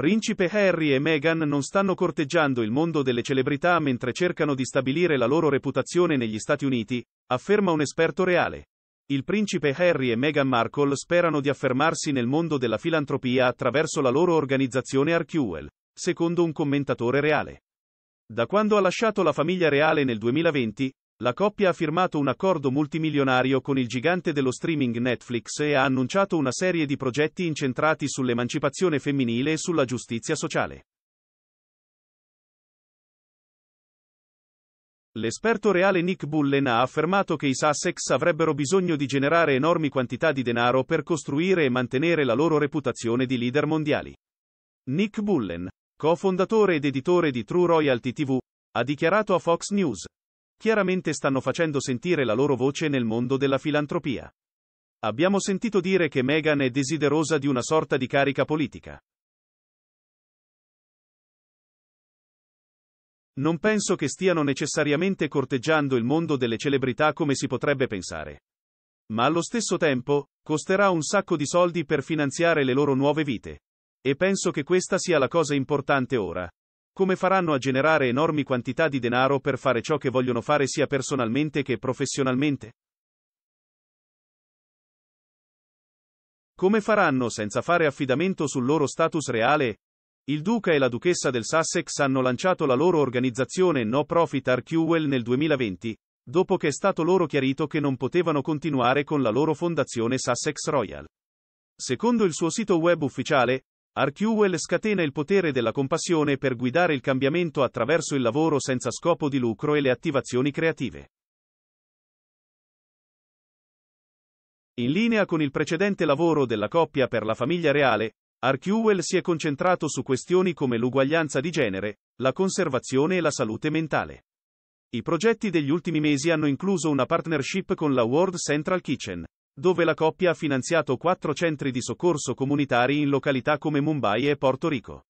Principe Harry e Meghan non stanno corteggiando il mondo delle celebrità mentre cercano di stabilire la loro reputazione negli Stati Uniti, afferma un esperto reale. Il principe Harry e Meghan Markle sperano di affermarsi nel mondo della filantropia attraverso la loro organizzazione Archewell, secondo un commentatore reale. Da quando ha lasciato la famiglia reale nel 2020, la coppia ha firmato un accordo multimilionario con il gigante dello streaming Netflix e ha annunciato una serie di progetti incentrati sull'emancipazione femminile e sulla giustizia sociale. L'esperto reale Nick Bullen ha affermato che i Sussex avrebbero bisogno di generare enormi quantità di denaro per costruire e mantenere la loro reputazione di leader mondiali. Nick Bullen, cofondatore ed editore di True Royalty TV, ha dichiarato a Fox News chiaramente stanno facendo sentire la loro voce nel mondo della filantropia. Abbiamo sentito dire che Meghan è desiderosa di una sorta di carica politica. Non penso che stiano necessariamente corteggiando il mondo delle celebrità come si potrebbe pensare. Ma allo stesso tempo, costerà un sacco di soldi per finanziare le loro nuove vite. E penso che questa sia la cosa importante ora, come faranno a generare enormi quantità di denaro per fare ciò che vogliono fare sia personalmente che professionalmente? Come faranno senza fare affidamento sul loro status reale? Il duca e la duchessa del Sussex hanno lanciato la loro organizzazione No Profit RQL nel 2020, dopo che è stato loro chiarito che non potevano continuare con la loro fondazione Sussex Royal. Secondo il suo sito web ufficiale, Archiwell scatena il potere della compassione per guidare il cambiamento attraverso il lavoro senza scopo di lucro e le attivazioni creative. In linea con il precedente lavoro della coppia per la famiglia reale, Archiwell si è concentrato su questioni come l'uguaglianza di genere, la conservazione e la salute mentale. I progetti degli ultimi mesi hanno incluso una partnership con la World Central Kitchen, dove la coppia ha finanziato quattro centri di soccorso comunitari in località come Mumbai e Porto Rico.